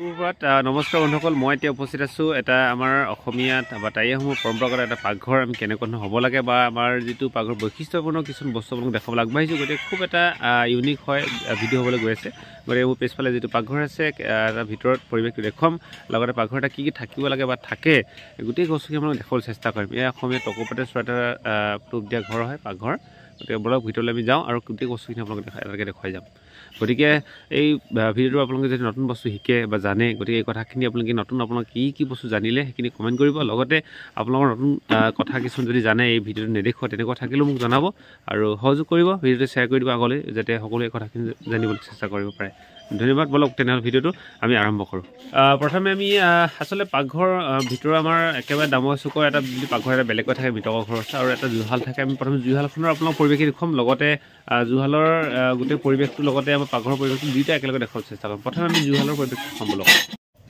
সুপ্ৰভাত নমস্কাৰ বন্ধুসকল মই এতিয়া উপস্থিত আছোঁ এটা আমাৰ অসমীয়াত বা তাৰিসমূহ পৰম্পৰাগত এটা পাকঘৰ আমি কেনেকুৱা ধৰণৰ হ'ব লাগে বা আমাৰ যিটো পাকঘৰ বৈশিষ্ট্যপূৰ্ণ কিছুমান বস্তু আপোনালোকে দেখাবলৈ আগবাঢ়িছোঁ গতিকে খুব এটা ইউনিক হয় ভিডিঅ' হ'বলৈ গৈ আছে গতিকে মোৰ পিছফালে যিটো পাকঘৰ আছে তাৰ ভিতৰত পৰিৱেশটো দেখুৱাম লগতে পাকঘৰ এটা কি কি থাকিব লাগে বা থাকে গোটেই বস্তুখিনি আপোনালোকে দেখাবলৈ চেষ্টা কৰিম এয়া অসমীয়া টকোপাতে চোৱাৰ ৰূপ দিয়া ঘৰ হয় পাকঘৰ গতিকে ব্লক ভিতৰলৈ আমি যাওঁ আৰু গোটেই বস্তুখিনি আপোনালোকে দেখাই এটাকৈ দেখুৱাই যাম গতিকে এই ভিডিঅ'টো আপোনালোকে যদি নতুন বস্তু শিকে বা জানে গতিকে এই কথাখিনি আপোনালোকে নতুন আপোনালোকে কি কি বস্তু জানিলে সেইখিনি কমেণ্ট কৰিব লগতে আপোনালোকৰ নতুন কথা কিছুমান যদি জানে এই ভিডিঅ'টো নেদেখুৱা তেনেকুৱা থাকিলেও মোক জনাব আৰু সহযোগ কৰিব ভিডিঅ'টো শ্বেয়াৰ কৰি দিব আগলৈ যাতে সকলোৱে কথাখিনি জানিবলৈ চেষ্টা কৰিব পাৰে ধন্যবাদ বলক তেনেহ'লে ভিডিঅ'টো আমি আৰম্ভ কৰোঁ প্ৰথমে আমি আচলতে পাকঘৰ ভিতৰুৱা আমাৰ একেবাৰে ডাঙৰ চুকৰ এটা যদি পাকঘৰ এটা বেলেগকৈ থাকে মৃতকৰ ঘৰ আছে আৰু এটা জুহাল থাকে আমি প্ৰথমে জুহালখনৰ আপোনালোকৰ পৰিৱেশটো দেখুৱাম লগতে জুহালৰ গোটেই পৰিৱেশটোৰ লগতে আমাৰ পাকঘৰৰ পৰিৱেশটো দুয়োটা একেলগে দেখুৱাব চেষ্টা কৰোঁ প্ৰথমে আমি জুহালৰ পৰিৱেশটো চাম বলক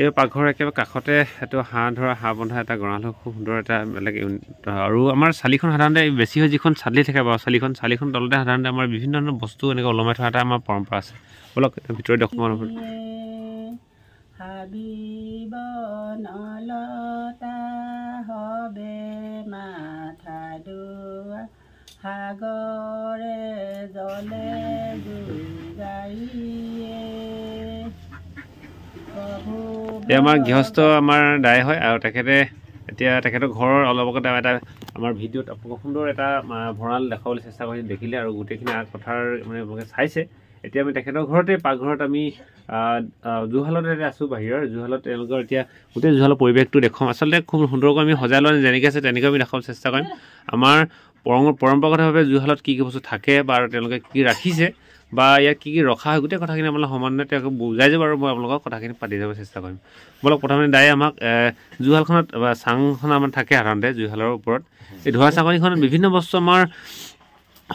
এই পাকঘৰ একেবাৰে কাষতে এইটো হাঁহ ধৰা হাঁহ বন্ধা এটা গঁৰাল হওক খুব সুন্দৰ এটা বেলেগ আৰু আমাৰ চালিখন সাধাৰণতে বেছি হয় যিখন চালি থাকে বাৰু চালিখন চালিখন তলতে সাধাৰণতে আমাৰ বিভিন্ন ধৰণৰ বস্তু এনেকৈ ওলমাই থকা এটা আমাৰ পৰম্পৰা আছে বলক ভিতৰত দেখো মানুহ সাগৰে জলে এতিয়া আমাৰ গৃহস্থ আমাৰ দায় হয় আৰু তেখেতে এতিয়া তেখেতৰ ঘৰৰ অলপ আগতে এটা আমাৰ ভিডিঅ'ত সুন্দৰ এটা ভঁৰাল দেখাবলৈ চেষ্টা কৰিছে দেখিলে আৰু গোটেইখিনি কথাৰ মানে চাইছে এতিয়া আমি তেখেতৰ ঘৰতে পাকঘৰত আমি জুহালতে আছোঁ বাহিৰৰ জুহালত তেওঁলোকৰ এতিয়া গোটেই জুহালৰ পৰিৱেশটো দেখুৱাম আচলতে খুব সুন্দৰকৈ আমি সজাই লোৱা যেনেকৈ আছে তেনেকৈ আমি দেখাবলৈ চেষ্টা কৰিম আমাৰ পৰম্পৰাগতভাৱে জুহালত কি কি বস্তু থাকে বা তেওঁলোকে কি ৰাখিছে বা ইয়াত কি কি ৰখা হয় গোটেই কথাখিনি আপোনালোক সমানে তেওঁ বুজাই যাব আৰু মই আপোনালোকক কথাখিনি পাতি যাব চেষ্টা কৰিম বোলক প্ৰথমে দাই আমাক জুহালখনত বা চাংখন আমাৰ থাকে সাধাৰণতে জুহালৰ ওপৰত এই ধোৱা চাকনিখনত বিভিন্ন বস্তু আমাৰ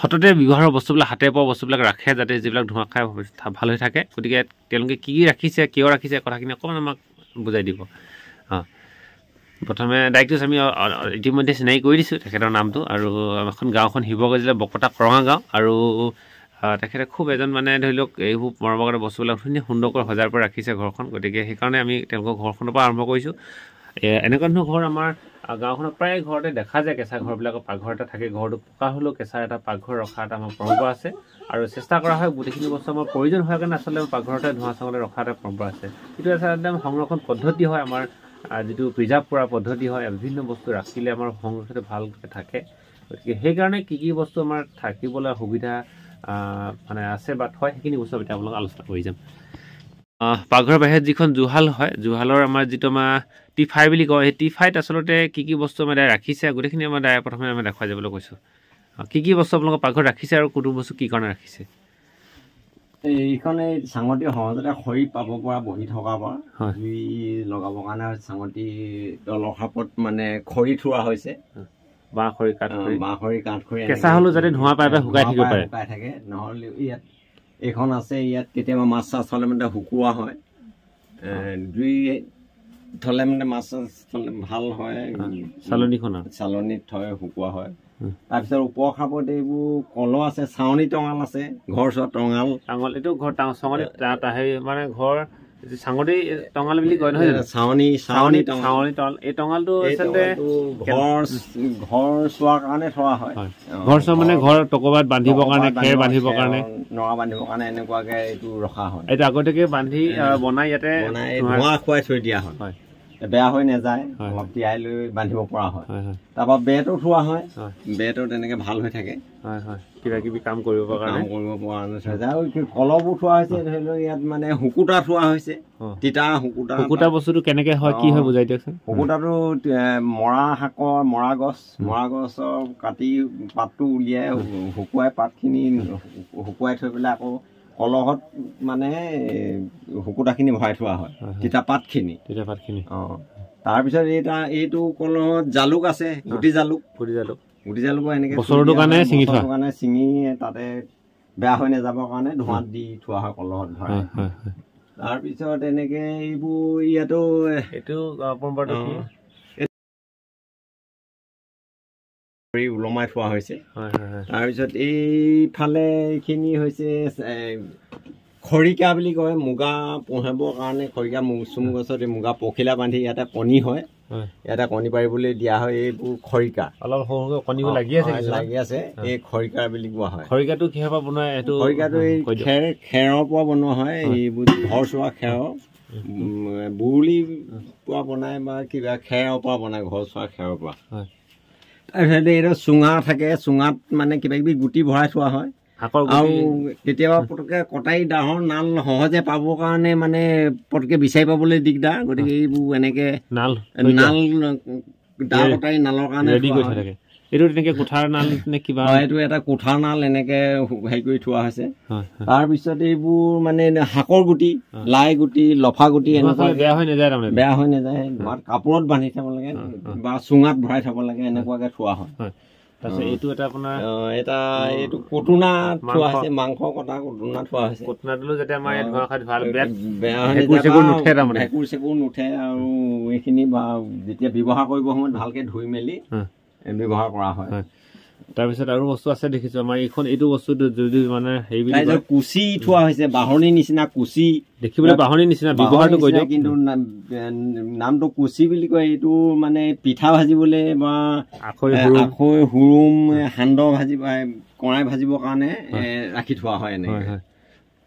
সততে ব্যৱহাৰৰ বস্তুবিলাক হাতে পোৱা বস্তুবিলাক ৰাখে যাতে যিবিলাক ধোঁৱা খাই ভাল হৈ থাকে গতিকে তেওঁলোকে কি কি ৰাখিছে কিয় ৰাখিছে কথাখিনি অকণমান আমাক বুজাই দিব অঁ প্ৰথমে দায়িত্ব আমি ইতিমধ্যে চিনাকি কৰি দিছোঁ তেখেতৰ নামটো আৰু এখন গাঁওখন শিৱসাগৰ জিলাৰ বকতা কৰঙা গাঁও আৰু তেখেতে খুব এজন মানে ধৰি লওক এইবোৰ পৰম্পৰাগত বস্তুবিলাক ধুনীয়া সুন্দৰকৈ সজাৰ পৰা ৰাখিছে ঘৰখন গতিকে সেইকাৰণে আমি তেওঁলোকৰ ঘৰখনৰ পৰা আৰম্ভ কৰিছোঁ এনেকুৱা ধৰণৰ ঘৰ আমাৰ গাঁওখনত প্ৰায় ঘৰতে দেখা যায় কেঁচা ঘৰবিলাকৰ পাকঘৰ এটা থাকে ঘৰটো পকা হ'লেও কেঁচা এটা পাকঘৰ ৰখা এটা আমাৰ পৰম্পৰা আছে আৰু চেষ্টা কৰা হয় গোটেইখিনি বস্তু আমাৰ প্ৰয়োজন হোৱাৰ কাৰণে আচলতে পাকঘৰতে ধোঁৱা চাবলৈ ৰখা এটা পৰম্পৰা আছে এইটো আচলতে সংৰক্ষণ পদ্ধতি হয় আমাৰ যিটো প্ৰিজাৰ্ভ কৰা পদ্ধতি হয় বিভিন্ন বস্তু ৰাখিলে আমাৰ সংৰক্ষণ ভালকৈ থাকে গতিকে সেইকাৰণে কি কি বস্তু আমাৰ থাকিবলৈ সুবিধা মানে আছে বাট হয় সেইখিনি বস্তু আমি তেওঁলোকক আলোচনা কৰি যাম পাকঘৰৰ বাহিৰত যিখন জুহাল হয় জুহালৰ আমাৰ যিটো আমাৰ টি ফাই বুলি কয় সেই টি ফাইত আচলতে কি কি বস্তু আমাৰ দাই ৰাখিছে গোটেইখিনি আমাৰ দাই প্ৰথমে আমি দেখুৱাই যাবলৈ কৈছোঁ কি কি বস্তু আপোনালোকৰ পাকঘৰত ৰাখিছে আৰু কোনটো বস্তু কি কাৰণে ৰাখিছে এইখন এই চাঙতি সহজতে খৰি পাব পৰা বহি থকা পৰা জুই লগাবৰ কাৰণে চাঙতি দলসাপত মানে খৰি থোৱা হৈছে বাঁহ খৰি কাঠ খৰি বাঁহ খৰি কাঠ খৰি কেঁচা হলেও যাতে ধোঁৱা পাই পাই শুকাই থাকিব পাৰে শুকাই থাকে নহ'লে ইয়াত এইখন আছে ইয়াত কেতিয়াবা মাছ চাছ হ'লে মানে শুকুৱা হয় জুই থলে মানে মাছ চাছ থলে ভাল হয় চালনীখনত চালনীত থয় শুকুৱা হয় তাৰপিছত ওপৰ খাপত এইবোৰ কলো আছে চাউনী টঙাল আছে ঘৰ চোৱা টঙাল টঙাল এইটো ঘৰ টঙালী তাত আহে মানে ঘৰ চাঙৰি টঙাল বুলি কয় নহয় চাৱনি চাৱনি চাৱনি টঙাল এই টঙালটো আচলতে ঘৰ ঘৰ চোৱাৰ কাৰণে থোৱা হয় ঘৰ চোৱা মানে ঘৰ টকোবাত বান্ধিবৰ কাৰণে খেৰ বান্ধিবৰ কাৰণে নৰা বান্ধিবৰ কাৰণে এনেকুৱাকে এইটো ৰখা হয় এইটো আগতীয়াকৈ বান্ধি বনাই ইয়াতে খুৱাই থৈ দিয়া হয় বেয়া হৈ নাযায় অলপ তিয়াই লৈ বান্ধিব পৰা হয় তাৰপৰা বেটো থোৱা হয় বেটো তেনেকে ভাল হৈ থাকে কিবা কিবি কাম কৰিব পৰা কলবো থোৱা হৈছে ধৰি লওক ইয়াত মানে শুকুতা থোৱা হৈছে তিতা শুকুতা শুকুতা বস্তুটো কেনেকে হয় কি হয় বুজাই দিয়কচোন শুকুতাটো মৰা শাকৰ মৰা গছ মৰা গছৰ কাটি পাতটো উলিয়াই শুকুৱাই পাতখিনি শুকুৱাই থৈ পেলাই আকৌ কলহত মানে শুকুতাখিনি ভৰাই থোৱা হয় তিতা তিতাপাতখিনি অঁ তাৰপিছত এটা এইটো কলহত জালুক আছে গুটি জালুক গুটি জালুক গুটি জালুকো এনেকৈ বছৰটোৰ কাৰণে চিঙি থোৱাৰ কাৰণে চিঙি তাতে বেয়া হৈ নাযাবৰ কাৰণে ধোঁৱাত দি থোৱা হয় কলহত ভৰাই তাৰপিছত এনেকৈ এইবোৰ ইয়াতো এইটো কৰি ওলমাই থোৱা হৈছে তাৰপিছত এইফালে এইখিনি হৈছে খৰিকা বুলি কয় মুগা পুহিবৰ কাৰণে খৰিকা চুম গছত এই মুগা পখিলা বান্ধি ইয়াতে কণী হয় ইয়াতে কণী পাৰিবলৈ দিয়া হয় এইবোৰ খৰিকা অলপ সৰু কণীবোৰ লাগি আছে লাগি আছে এই খৰিকা বুলি কোৱা হয় খৰিকাটো কিহৰ পৰা বনোৱা এইটো খৰিকাটো এই খেৰ খেৰৰ পৰা বনোৱা হয় এইবোৰ ঘৰ চোৱা খেৰৰ বুৰুলি পৰা বনায় বা কিবা খেৰৰ পৰা বনায় ঘৰ চোৱা খেৰৰ পৰা তাৰপিছতে এইটো চুঙা থাকে চুঙাত মানে কিবা কিবি গুটি ভৰাই থোৱা হয় আৰু কেতিয়াবা পটককে কটাৰী ডাঁহৰ নাল সহজে পাবৰ কাৰণে মানে পটকে বিচাৰি পাবলৈ দিগদাৰ গতিকে এইবোৰ এনেকে নাল নাল ডাঁহ কটাৰী নালৰ কাৰণে এইটো এনেকে কোঠাৰ নাল নে কিবা হয় এইটো এটা কোঠাৰ নাল এনেকে হেৰি কৰি থোৱা হৈছে তাৰপিছত এইবোৰ মানে শাকৰ গুটি লাই গুটি লফা গুটি এনেকুৱা বেয়া হৈ নাযায় তাৰমানে বেয়া হৈ নাযায় কাপোৰত বান্ধি থব লাগে বা চুঙাত ভৰাই থব লাগে এনেকুৱাকে থোৱা হয় ব্যৱহাৰ কৰিব সময়ত ভালকে ধুই মেলি ব্যৱহাৰ কৰা হয় তাৰপিছত আৰু বস্তু আছে দেখিছো আমাৰ এইখন এইটো বস্তুটো যদি মানে হেৰি কুচি থোৱা হৈছে বাঁহনি নিচিনা কুচি দেখিবলৈ বাঁহনি নিচিনা ব্যৱহাৰটো কৰি দিয়ে কিন্তু নামটো কুচি বুলি কয় এইটো মানে পিঠা ভাজিবলৈ বা আখৈ আখৈ হুৰুম সান্দহ ভাজিব কৰাই ভাজিবৰ কাৰণে ৰাখি থোৱা হয় এনেকৈ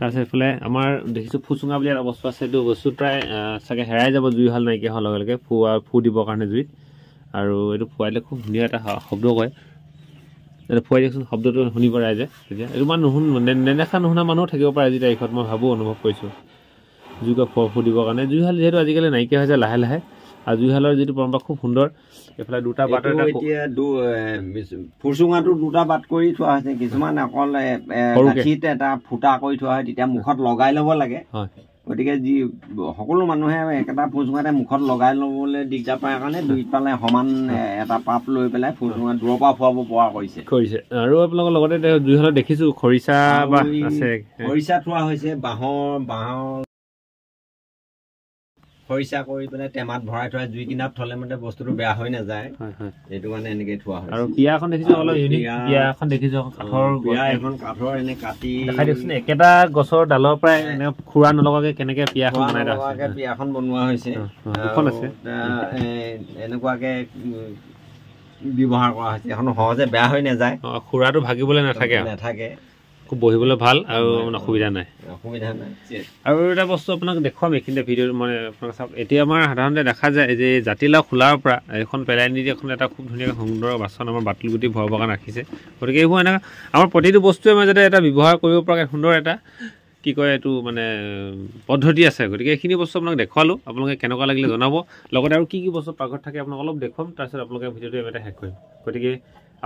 তাৰপিছত এইফালে আমাৰ দেখিছোঁ ফুচুঙা বুলি এটা বস্তু আছে এইটো বস্তু প্ৰায় চাগে হেৰাই যাব জুইহাল নাইকিয়া হোৱাৰ লগে লগে ফু ফু দিবৰ কাৰণে জুইত আৰু এইটো ফুৱাই দিলে খুব ধুনীয়া এটা শব্দ কয় এইটো ফুৱাই দিয়কচোন শব্দটো শুনিব ৰাইজে তেতিয়া এইটো মানে নুশুন নেদেখা নুশুনা মানুহ থাকিব পাৰে আজি তাৰিখত মই ভাবোঁ অনুভৱ কৰিছোঁ জুইকৈ ফু ফু দিবৰ কাৰণে জুইহাল যিহেতু আজিকালি নাইকিয়া হৈছে লাহে লাহে হাজুহালৰ যিটো পৰম্পৰা খুব সুন্দৰ এইফালে দুটা বাট এতিয়া ফুচুঙাটো দুটা বাট কৰি থোৱা হৈছে কিছুমান অকল এটা ফুটা কৰি থোৱা হয় তেতিয়া মুখত লগাই ল'ব লাগে গতিকে যি সকলো মানুহে একেটা ফুচুঙাতে মুখত লগাই ল'বলৈ দিগদাৰ পায় কাৰণে দুই পালে সমান এটা পাপ লৈ পেলাই ফুচুঙা দূৰৰ পৰা ফুৰাব পৰা কৰিছে কৰিছে আৰু আপোনালোকৰ লগতে দেখিছোঁ খৰিচা বা খৰিচা থোৱা হৈছে বাঁহৰ বাঁহৰ খৰিচা কৰি মানে টেমাত ভৰাই থোৱা জুই কিনাত থলে মানে বস্তুটো বেয়া হৈ নাযায় এইটো মানে এনেকে থোৱা হয় আৰু পিয়া দেখিছো অলপ পিয়া এখন দেখিছো কাঠৰ পিয়া এখন কাঠৰ এনে কাটি দেখাই দিয়কচোন একেটা গছৰ ডালৰ পৰা এনে খুৰা নলগাকে কেনেকে পিয়া এখন বনাই ৰাখে পিয়া এখন বনোৱা হৈছে দুখন আছে এনেকুৱাকে ব্যৱহাৰ কৰা হৈছে এখন সহজে বেয়া হৈ নাযায় খুৰাটো ভাগিবলৈ নাথাকে নাথাকে খুব বহিবলৈ ভাল আৰু অসুবিধা নাই অসুবিধা নাই আৰু এটা বস্তু আপোনাক দেখুৱাম এইখিনিতে ভিডিঅ'ত মানে আপোনাক চাওক এতিয়া আমাৰ সাধাৰণতে দেখা যায় যে জাতিলাও খোলাৰ পৰা এইখন পেলাই নিদি এখন এটা খুব ধুনীয়াকৈ সুন্দৰ বাচন আমাৰ বাতিল গুটি ভৰাবৰ কাৰণে ৰাখিছে গতিকে এইবোৰ এনেকুৱা আমাৰ প্ৰতিটো বস্তুৱে আমাৰ যাতে এটা ব্যৱহাৰ কৰিব পৰাকৈ সুন্দৰ এটা কি কয় এইটো মানে পদ্ধতি আছে গতিকে এইখিনি বস্তু আপোনাক দেখুৱালোঁ আপোনালোকে কেনেকুৱা লাগিলে জনাব লগতে আৰু কি কি বস্তু পাকঘৰত থাকে আপোনাক অলপ দেখুৱাম তাৰপিছত আপোনালোকে ভিডিঅ'টো এবাৰ শেষ কৰিম গতিকে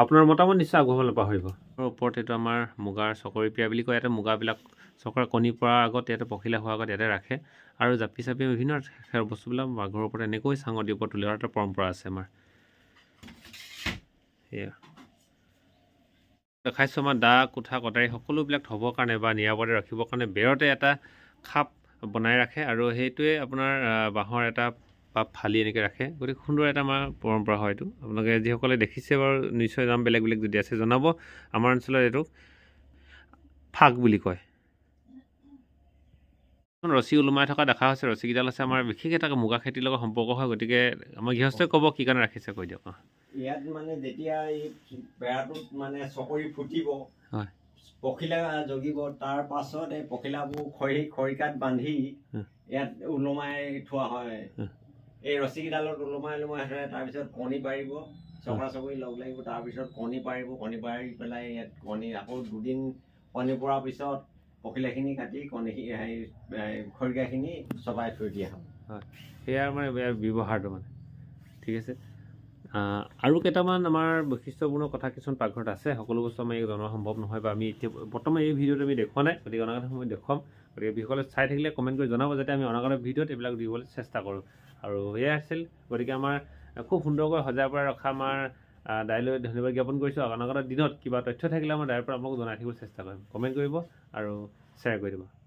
আপোনাৰ মতামত নিশ্চয় আগুৱাবলৈ নাপাহৰিব আৰু ওপৰত এইটো আমাৰ মুগাৰ চকৰি চকৰিপিয়া বুলি কয় ইয়াতে মুগাবিলাক চকৰা কণী পৰাৰ আগত ইয়াতে পখিলা হোৱাৰ আগত ইয়াতে ৰাখে আৰু জাপি চাপি বিভিন্ন খেৰ বস্তুবিলাক মাঘৰ ওপৰত এনেকৈ চাঙত দিব তুলি অহাৰ এটা পৰম্পৰা আছে আমাৰ সেয়া দেখাইছোঁ আমাৰ দা কোঠা কটাৰী সকলোবিলাক থ'বৰ কাৰণে বা নিৰাপদে ৰাখিবৰ কাৰণে বেৰতে এটা খাপ বনাই ৰাখে আৰু সেইটোৱে আপোনাৰ বাঁহৰ এটা পাপ ফালি এনেকৈ ৰাখে গতিকে সুন্দৰ এটা আমাৰ পৰম্পৰা হয় এইটো আপোনালোকে যিসকলে দেখিছে বাৰু নিশ্চয় যাম বেলেগ বেলেগ যদি আছে জনাব আমাৰ অঞ্চলত এইটোক ফাক বুলি কয় ৰছী ওলোমাই থকা দেখা হৈছে ৰছীকেইডাল আছে আমাৰ বিশেষ এটা মুগা খেতিৰ লগত সম্পৰ্ক হয় গতিকে আমাৰ গৃহস্থই ক'ব কি কাৰণে ৰাখিছে কৈ দিয়ক ইয়াত মানে যেতিয়া এই পেৰাটোত মানে চকৰি ফুটিব হয় পখিলা জগিব তাৰ পাছত এই পখিলাবোৰ খৰি খৰিকাত বান্ধি ইয়াত ওলোমাই থোৱা হয় এই ৰছীকেইডালত ওলমাই ওলমাই সিহঁতে তাৰপিছত কণী পাৰিব চকৰা চকৰি লগ লাগিব তাৰপিছত কণী পাৰিব কণী পাৰি পেলাই ইয়াত কণী আকৌ দুদিন কণী পৰাৰ পিছত পখিলাখিনি কাটি কণী হেৰি খৰিকাখিনি চপাই থৈ দিয়া হ'ব হয় সেয়া মানে ব্যৱহাৰটো মানে ঠিক আছে আৰু কেইটামান আমাৰ বৈশিষ্ট্যপূৰ্ণ কথা কিছুমান পাকঘৰত আছে সকলো বস্তু আমি জনোৱা সম্ভৱ নহয় বা আমি এতিয়া বৰ্তমান এই ভিডিঅ'টো আমি দেখুৱা নাই গতিকে অনাগত সময়ত দেখুৱাম গতিকে বিষয়লৈ চাই থাকিলে কমেণ্ট কৰি জনাব যাতে আমি অনাগত ভিডিঅ'ত এইবিলাক দিবলৈ চেষ্টা কৰোঁ আৰু সেয়াই আছিল গতিকে আমাৰ খুব সুন্দৰকৈ সজাই পৰাই ৰখা আমাৰ দাইলৈ ধন্যবাদ জ্ঞাপন কৰিছোঁ অনাগত দিনত কিবা তথ্য থাকিলে আমাৰ দাইৰ পৰা আপোনাক জনাই থাকিবলৈ চেষ্টা কৰিম কমেণ্ট কৰিব আৰু শ্বেয়াৰ কৰি দিব